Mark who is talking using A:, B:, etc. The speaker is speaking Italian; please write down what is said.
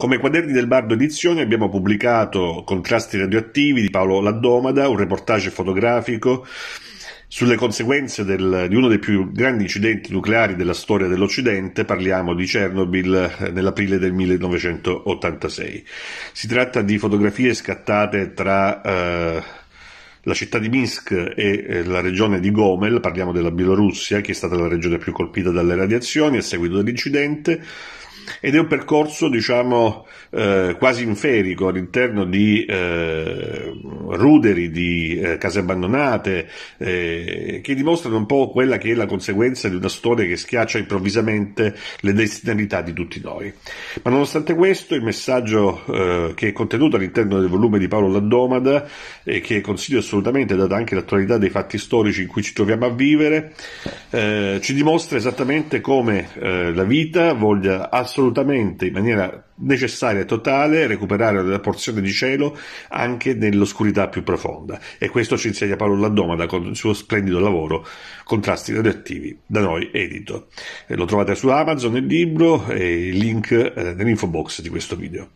A: Come quaderni del Bardo edizione abbiamo pubblicato Contrasti radioattivi di Paolo Laddomada, un reportage fotografico sulle conseguenze del, di uno dei più grandi incidenti nucleari della storia dell'Occidente, parliamo di Chernobyl eh, nell'aprile del 1986. Si tratta di fotografie scattate tra eh, la città di Minsk e eh, la regione di Gomel, parliamo della Bielorussia, che è stata la regione più colpita dalle radiazioni a seguito dell'incidente, ed è un percorso diciamo eh, quasi inferico all'interno di eh, ruderi, di eh, case abbandonate eh, che dimostrano un po' quella che è la conseguenza di una storia che schiaccia improvvisamente le destinalità di tutti noi. Ma nonostante questo il messaggio eh, che è contenuto all'interno del volume di Paolo Landomada e eh, che consiglio assolutamente, data anche l'attualità dei fatti storici in cui ci troviamo a vivere, eh, ci dimostra esattamente come eh, la vita voglia assolutamente, in maniera necessaria e totale, recuperare la porzione di cielo anche nell'oscurità più profonda. E questo ci insegna Paolo Laddomada con il suo splendido lavoro Contrasti radioattivi, da noi edito. Eh, lo trovate su Amazon il libro e il link eh, nell'info box di questo video.